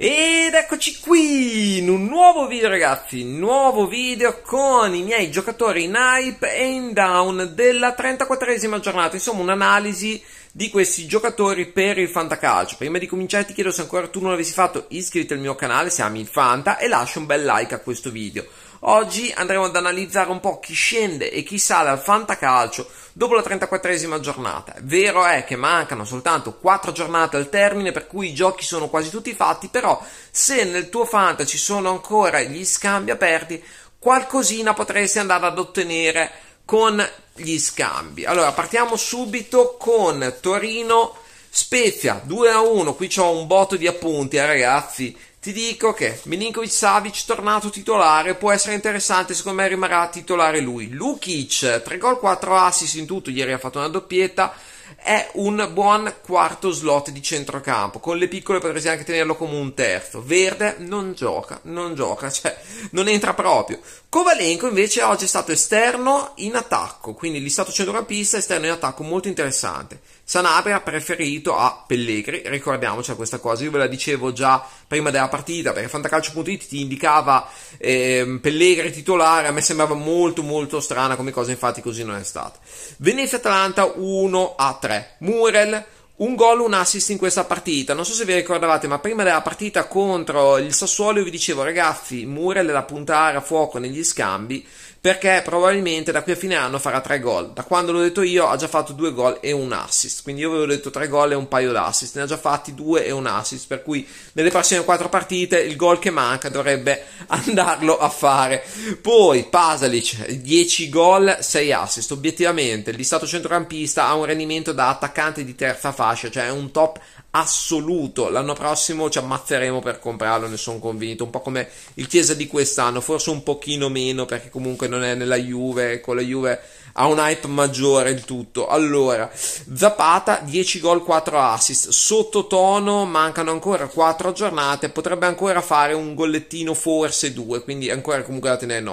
Ed eccoci qui in un nuovo video ragazzi, nuovo video con i miei giocatori in hype e in down della 34esima giornata, insomma un'analisi di questi giocatori per il fantacalcio. Prima di cominciare ti chiedo se ancora tu non l'avessi fatto iscriviti al mio canale se ami il fanta e lascia un bel like a questo video. Oggi andremo ad analizzare un po' chi scende e chi sale al fantacalcio dopo la 34esima giornata. Vero è che mancano soltanto 4 giornate al termine, per cui i giochi sono quasi tutti fatti, però se nel tuo fanta ci sono ancora gli scambi aperti, qualcosina potresti andare ad ottenere con gli scambi. Allora, partiamo subito con Torino Spezia 2 a 1. Qui ho un botto di appunti, eh, ragazzi. Ti dico che Milinkovic Savic tornato titolare può essere interessante, secondo me rimarrà titolare lui. Lukic, 3 gol, 4 assist in tutto, ieri ha fatto una doppietta, è un buon quarto slot di centrocampo, con le piccole potresti anche tenerlo come un terzo. Verde non gioca, non gioca, cioè non entra proprio. Kovalenko invece oggi è stato esterno in attacco, quindi è stato centrocampista, esterno in attacco, molto interessante. Sanabria preferito a Pellegri, ricordiamoci questa cosa, io ve la dicevo già prima della partita, perché Fantacalcio.it ti indicava eh, Pellegri titolare, a me sembrava molto molto strana come cosa, infatti così non è stata. Venezia-Atalanta 1 3, Murel un gol, un assist in questa partita. Non so se vi ricordavate, ma prima della partita contro il Sassuolo io vi dicevo, ragazzi, Murel è da puntare a fuoco negli scambi perché probabilmente da qui a fine anno farà tre gol. Da quando l'ho detto io ha già fatto due gol e un assist, quindi io avevo detto tre gol e un paio d'assist, ne ha già fatti due e un assist, per cui nelle prossime quattro partite il gol che manca dovrebbe andarlo a fare. Poi Pasalic, 10 gol, 6 assist, obiettivamente il l'Istato centrocampista ha un rendimento da attaccante di terza fascia, cioè è un top assoluto. L'anno prossimo ci ammazzeremo per comprarlo, ne sono convinto. Un po' come il Chiesa di quest'anno, forse un pochino meno perché comunque non è nella Juve, con la Juve ha un hype maggiore il tutto. Allora, Zapata 10 gol, 4 assist, sottotono, mancano ancora 4 giornate, potrebbe ancora fare un gollettino forse 2, quindi ancora comunque da tenere in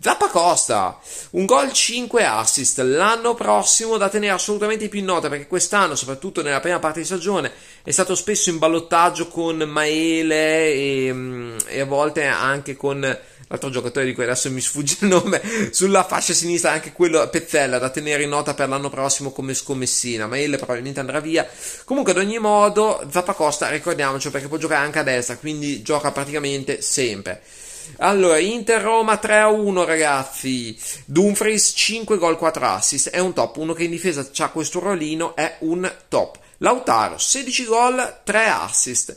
Zappa Costa, un gol 5 assist, l'anno prossimo da tenere assolutamente più in nota perché quest'anno, soprattutto nella prima parte di stagione, è stato spesso in ballottaggio con Maele e, mm, e a volte anche con l'altro giocatore di cui adesso mi sfugge il nome, sulla fascia sinistra anche quello Pezzella da tenere in nota per l'anno prossimo come scommessina, Maele probabilmente andrà via. Comunque ad ogni modo Zappa Costa, ricordiamoci, perché può giocare anche a destra, quindi gioca praticamente sempre. Allora, Inter-Roma 3-1 ragazzi, Dumfries 5 gol 4 assist, è un top, uno che in difesa ha questo rolino è un top. Lautaro 16 gol 3 assist,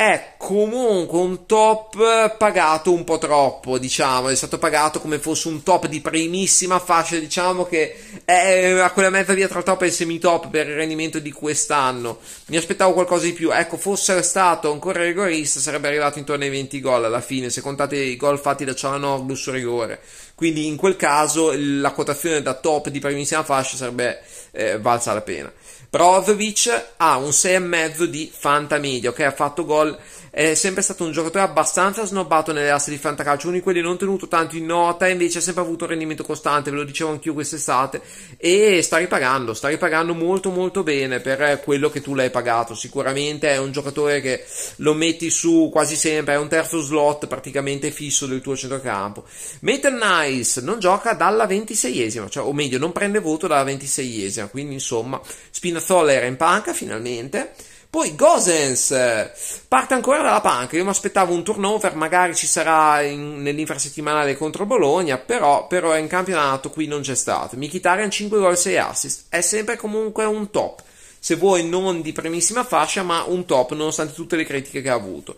è comunque un top pagato un po' troppo, diciamo, è stato pagato come fosse un top di primissima fascia, diciamo che è a quella mezza via tra top e semi-top per il rendimento di quest'anno. Mi aspettavo qualcosa di più, ecco, fosse stato ancora rigorista sarebbe arrivato intorno ai 20 gol alla fine, se contate i gol fatti da Cialanoglu su rigore. Quindi in quel caso la quotazione da top di primissima fascia sarebbe eh, valsa la pena. Brozovic ha un 6,5 di Fantamedia, che Ha fatto gol, è sempre stato un giocatore abbastanza snobbato nelle aste di Fantacalcio, uno di quelli non tenuto tanto in nota, invece ha sempre avuto un rendimento costante, ve lo dicevo anch'io quest'estate, e sta ripagando, sta ripagando molto molto bene per quello che tu l'hai pagato, sicuramente è un giocatore che lo metti su quasi sempre, è un terzo slot praticamente fisso del tuo centrocampo. Metal Knight Miles non gioca dalla ventiseiesima, cioè, o meglio, non prende voto dalla 26esima. quindi insomma, Spinazzola era in panca finalmente. Poi Gosens eh, parte ancora dalla panca. Io mi aspettavo un turnover, magari ci sarà in, nell'infrasettimanale contro Bologna, però, però in campionato qui non c'è stato. Michitarian 5 gol 6 assist, è sempre comunque un top se vuoi non di primissima fascia, ma un top nonostante tutte le critiche che ha avuto.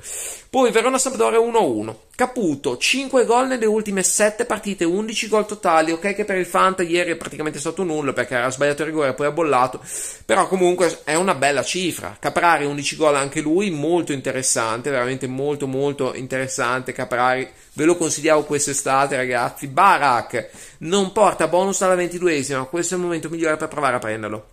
Poi Verona Sampdoria 1-1. Caputo 5 gol nelle ultime 7 partite, 11 gol totali. Ok, che per il Fanta ieri è praticamente stato nullo perché era sbagliato il rigore, e poi ha bollato. Però comunque è una bella cifra. Caprari 11 gol anche lui, molto interessante, veramente molto molto interessante. Caprari, ve lo consigliavo quest'estate, ragazzi. Barak non porta bonus alla 22esima, questo è il momento migliore per provare a prenderlo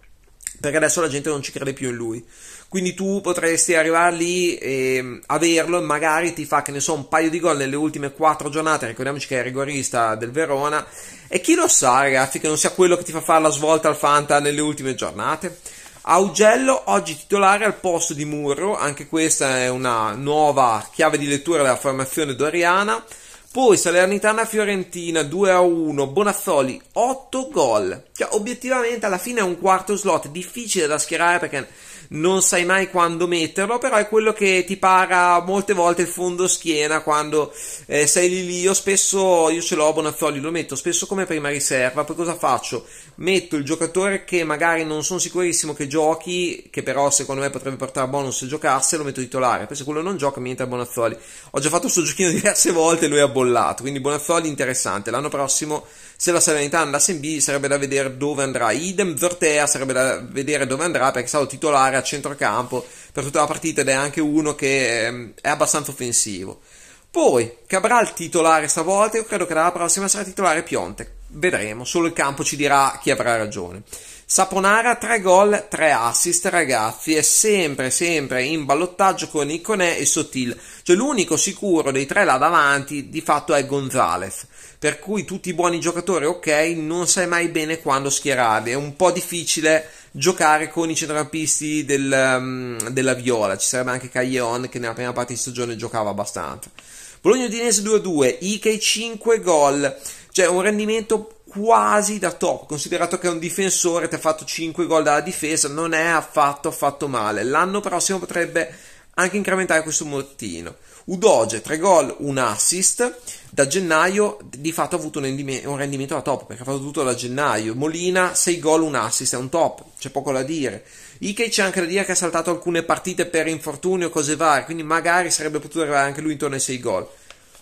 perché adesso la gente non ci crede più in lui. Quindi tu potresti arrivare lì e mm, averlo, magari ti fa, che ne so, un paio di gol nelle ultime quattro giornate, ricordiamoci che è rigorista del Verona, e chi lo sa ragazzi che non sia quello che ti fa fare la svolta al Fanta nelle ultime giornate. Augello oggi titolare al posto di Murro, anche questa è una nuova chiave di lettura della formazione doriana. Poi Salernitana Fiorentina 2 a 1, Bonazzoli 8 gol. Cioè, obiettivamente alla fine è un quarto slot difficile da schierare perché non sai mai quando metterlo, però è quello che ti para molte volte il fondo schiena quando eh, sei lì lì. Io spesso, io ce l'ho Bonazzoli, lo metto spesso come prima riserva, poi cosa faccio? Metto il giocatore che magari non sono sicurissimo che giochi, che però secondo me potrebbe portare a bonus se giocasse, lo metto titolare, poi se quello non gioca mi entra Bonazzoli. Ho già fatto questo giochino diverse volte, lui è bollato, quindi Bonazzoli interessante. L'anno prossimo, se la Salernitana andasse in B, sarebbe da vedere dove andrà. Idem Zortea sarebbe da vedere dove andrà perché è stato titolare a centrocampo per tutta la partita ed è anche uno che ehm, è abbastanza offensivo. Poi Cabral titolare stavolta, io credo che la prossima sarà titolare Piontek. Vedremo, solo il campo ci dirà chi avrà ragione. Saponara 3 gol, 3 assist ragazzi è sempre sempre in ballottaggio con Iconè e Sotil, cioè l'unico sicuro dei tre là davanti di fatto è Gonzalez, per cui tutti i buoni giocatori ok, non sai mai bene quando schierarli, è un po' difficile giocare con i centrocampisti del, um, della Viola, ci sarebbe anche Caglione, che nella prima parte di stagione giocava abbastanza. Bologna Udinese 2-2, Ike 5 gol, cioè un rendimento quasi da top, considerato che è un difensore, ti ha fatto 5 gol dalla difesa, non è affatto affatto male. L'anno prossimo potrebbe anche incrementare questo mottino. Udoge, 3 gol, 1 assist. Da gennaio di fatto ha avuto un rendimento, un rendimento da top perché ha fatto tutto da gennaio. Molina, 6 gol, 1 assist, è un top, c'è poco da dire. Ike c'è anche da dire che ha saltato alcune partite per infortunio, cose varie, quindi magari sarebbe potuto arrivare anche lui intorno ai 6 gol.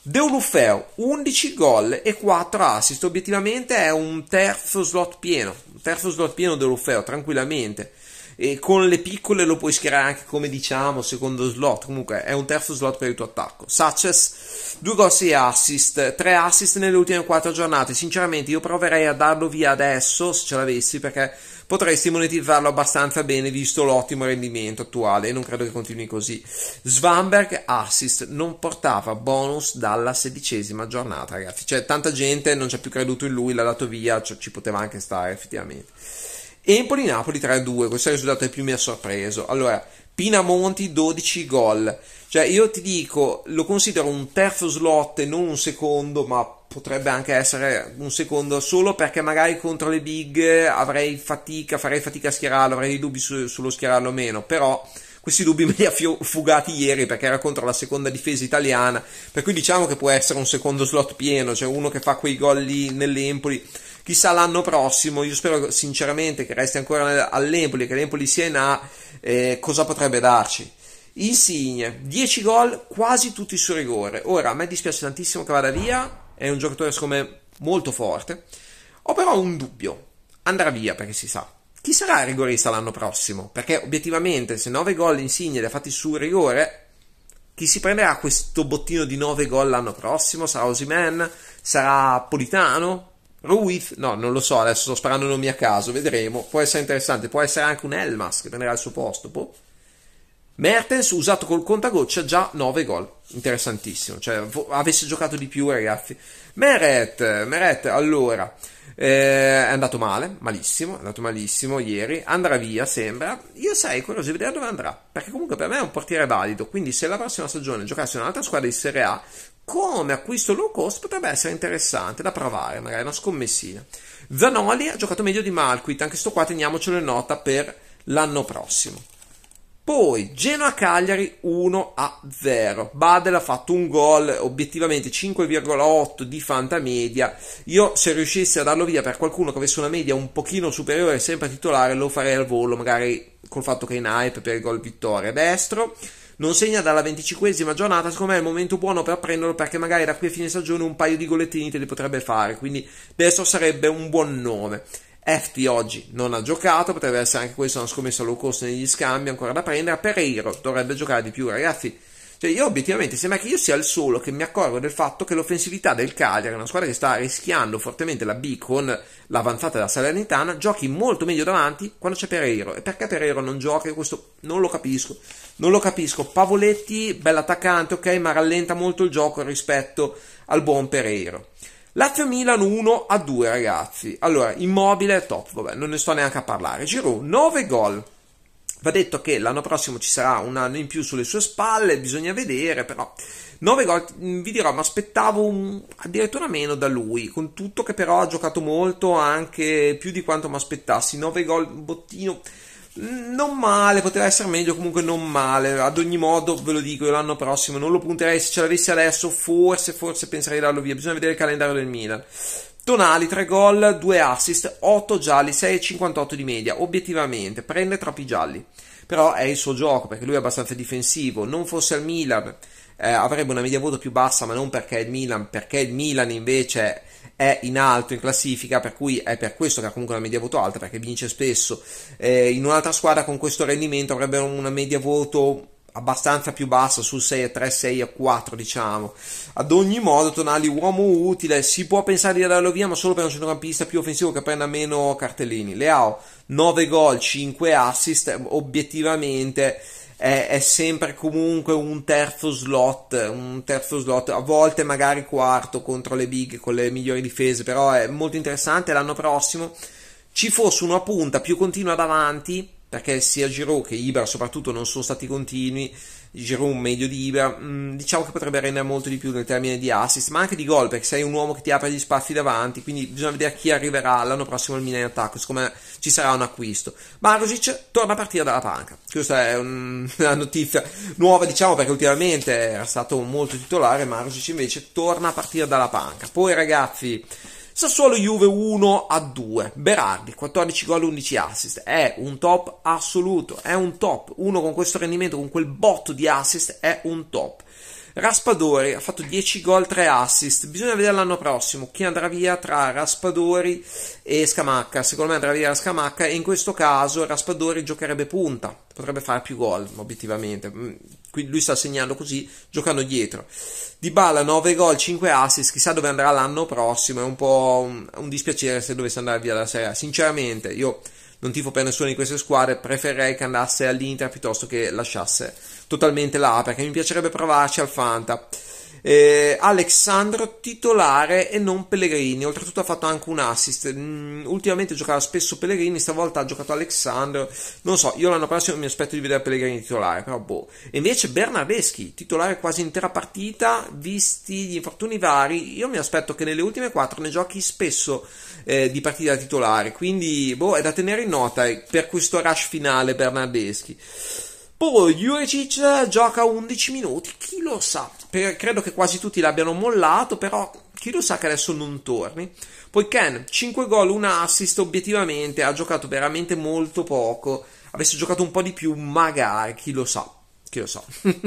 De Deulufeu 11 gol e 4 assist, obiettivamente è un terzo slot pieno, un terzo slot pieno De Deulufeu tranquillamente e con le piccole lo puoi schierare anche come diciamo secondo slot, comunque è un terzo slot per il tuo attacco. Success, 2 gol 6 assist, 3 assist nelle ultime 4 giornate, sinceramente io proverei a darlo via adesso se ce l'avessi perché potresti monetizzarlo abbastanza bene visto l'ottimo rendimento attuale e non credo che continui così. Svanberg assist non portava bonus dalla sedicesima giornata ragazzi, cioè tanta gente non ci ha più creduto in lui, l'ha dato via, cioè, ci poteva anche stare effettivamente. Empoli-Napoli 3-2, questo è il risultato che più mi ha sorpreso. Allora, Pinamonti 12 gol. Cioè, io ti dico, lo considero un terzo slot e non un secondo, ma potrebbe anche essere un secondo solo perché magari contro le big avrei fatica, farei fatica a schierarlo, avrei dei dubbi su, sullo schierarlo o meno, però questi dubbi me li ha fugati ieri perché era contro la seconda difesa italiana, per cui diciamo che può essere un secondo slot pieno, cioè uno che fa quei gol lì nell'Empoli chissà l'anno prossimo, io spero sinceramente che resti ancora all'Empoli, che l'Empoli sia in A, eh, cosa potrebbe darci? Insigne, 10 gol, quasi tutti su rigore. Ora, a me dispiace tantissimo che vada via, è un giocatore secondo me molto forte. Ho però un dubbio, andrà via perché si sa. Chi sarà il rigorista l'anno prossimo? Perché obiettivamente se 9 gol Insigne li ha fatti su rigore, chi si prenderà questo bottino di 9 gol l'anno prossimo? Sarà Osimen? Sarà Politano? Ruiz, no, non lo so, adesso sto sparando nomi a caso, vedremo. Può essere interessante, può essere anche un Elmas che prenderà il suo posto. Boh. Mertens usato col contagoccia già 9 gol, interessantissimo, cioè avesse giocato di più ragazzi. Meret, Meret allora eh, è andato male, malissimo, è andato malissimo ieri, andrà via sembra, io sarei curioso di vedere dove andrà, perché comunque per me è un portiere valido, quindi se la prossima stagione giocassi un'altra squadra di Serie A come acquisto low cost potrebbe essere interessante da provare, magari una scommessina. Zanoli ha giocato meglio di Malquit, anche sto qua teniamocelo in nota per l'anno prossimo. Poi Genoa Cagliari 1 a 0. Badel ha fatto un gol, obiettivamente 5,8 di media. Io se riuscissi a darlo via per qualcuno che avesse una media un pochino superiore sempre a titolare lo farei al volo, magari col fatto che è in hype per il gol vittoria destro non segna dalla venticinquesima giornata, secondo me è il momento buono per prenderlo perché magari da qui a fine stagione un paio di golettini te li potrebbe fare, quindi adesso sarebbe un buon nome. FT oggi non ha giocato, potrebbe essere anche questa una scommessa low cost negli scambi ancora da prendere, Pereiro dovrebbe giocare di più ragazzi, cioè, io obiettivamente sembra che io sia il solo che mi accorgo del fatto che l'offensività del Cagliari, una squadra che sta rischiando fortemente la B con l'avanzata della Salernitana, giochi molto meglio davanti quando c'è Pereiro. E perché Pereiro non gioca? Questo non lo capisco. Non lo capisco. Pavoletti, bell'attaccante, ok, ma rallenta molto il gioco rispetto al buon Pereiro. Lazio Milan 1 a 2, ragazzi. Allora, immobile top, vabbè, non ne sto neanche a parlare. Giroud 9 gol. Va detto che l'anno prossimo ci sarà un anno in più sulle sue spalle, bisogna vedere, però 9 gol, mm, vi dirò, mi aspettavo addirittura meno da lui, con tutto che però ha giocato molto, anche più di quanto mi aspettassi. 9 gol, un bottino, mm, non male, poteva essere meglio, comunque non male. Ad ogni modo, ve lo dico, io l'anno prossimo non lo punterei, se ce l'avessi adesso forse, forse penserei di darlo via, bisogna vedere il calendario del Milan. Tonali 3 gol, 2 assist, 8 gialli, 6,58 di media. Obiettivamente prende troppi gialli. Però è il suo gioco perché lui è abbastanza difensivo. Non fosse al Milan eh, avrebbe una media voto più bassa, ma non perché è il Milan, perché il Milan invece è in alto in classifica, per cui è per questo che ha comunque una media voto alta perché vince spesso. Eh, in un'altra squadra con questo rendimento avrebbe una media voto abbastanza più basso sul 6 a 3, 6 a 4 diciamo. Ad ogni modo Tonali uomo utile, si può pensare di darlo via ma solo per un centrocampista più offensivo che prenda meno cartellini. Leao 9 gol, 5 assist, obiettivamente è, è sempre comunque un terzo slot, un terzo slot, a volte magari quarto contro le big con le migliori difese, però è molto interessante l'anno prossimo ci fosse una punta più continua davanti perché sia Giroud che Ibra soprattutto non sono stati continui, Giroud meglio di Ibra, mm, diciamo che potrebbe rendere molto di più nel termine di assist, ma anche di gol, perché sei un uomo che ti apre gli spazi davanti, quindi bisogna vedere chi arriverà l'anno prossimo al Milan in attacco, siccome ci sarà un acquisto. Marusic torna a partire dalla panca, questa è una notizia nuova diciamo perché ultimamente era stato molto titolare, Marusic invece torna a partire dalla panca. Poi ragazzi... Sassuolo Juve 1 a 2. Berardi 14 gol, 11 assist. È un top assoluto, è un top. Uno con questo rendimento, con quel botto di assist, è un top. Raspadori ha fatto 10 gol, 3 assist. Bisogna vedere l'anno prossimo chi andrà via tra Raspadori e Scamacca. Secondo me andrà via Scamacca e in questo caso Raspadori giocherebbe punta. Potrebbe fare più gol, obiettivamente. Mm, quindi lui sta segnando così, giocando dietro. Di Bala 9 gol, 5 assist, chissà dove andrà l'anno prossimo, è un po' un, un dispiacere se dovesse andare via dalla Serie A. Sinceramente, io non tifo per nessuna di queste squadre, preferirei che andasse all'Inter piuttosto che lasciasse totalmente là, perché mi piacerebbe provarci al Fanta eh, Alexandro titolare e non Pellegrini, oltretutto ha fatto anche un assist, mm, ultimamente giocava spesso Pellegrini, stavolta ha giocato Alexandro, non so, io l'anno prossimo mi aspetto di vedere Pellegrini titolare, però boh. E invece Bernardeschi, titolare quasi intera partita, visti gli infortuni vari, io mi aspetto che nelle ultime quattro ne giochi spesso eh, di partita titolare, quindi boh, è da tenere in nota eh, per questo rush finale Bernardeschi. Poi Juricic gioca 11 minuti, chi lo sa, per, credo che quasi tutti l'abbiano mollato, però chi lo sa che adesso non torni. Poi Ken, 5 gol, 1 assist, obiettivamente ha giocato veramente molto poco, avesse giocato un po' di più magari, chi lo sa che lo so.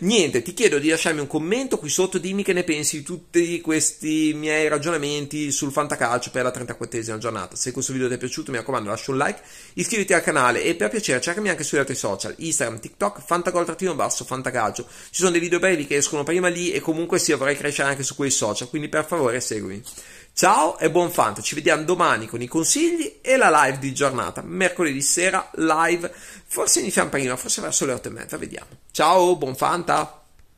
Niente, ti chiedo di lasciarmi un commento qui sotto, dimmi che ne pensi di tutti questi miei ragionamenti sul fantacalcio per la 34esima giornata. Se questo video ti è piaciuto, mi raccomando, lascia un like, iscriviti al canale e per piacere cercami anche sugli altri social, Instagram, TikTok, fantagol-basso, fantacalcio. Ci sono dei video brevi che escono prima lì e comunque sì, vorrei crescere anche su quei social, quindi per favore seguimi. Ciao e buon fanto, ci vediamo domani con i consigli e la live di giornata, mercoledì sera live, forse iniziamo prima, forse verso le 8 e mezza, vediamo. Ciao, buon fanta!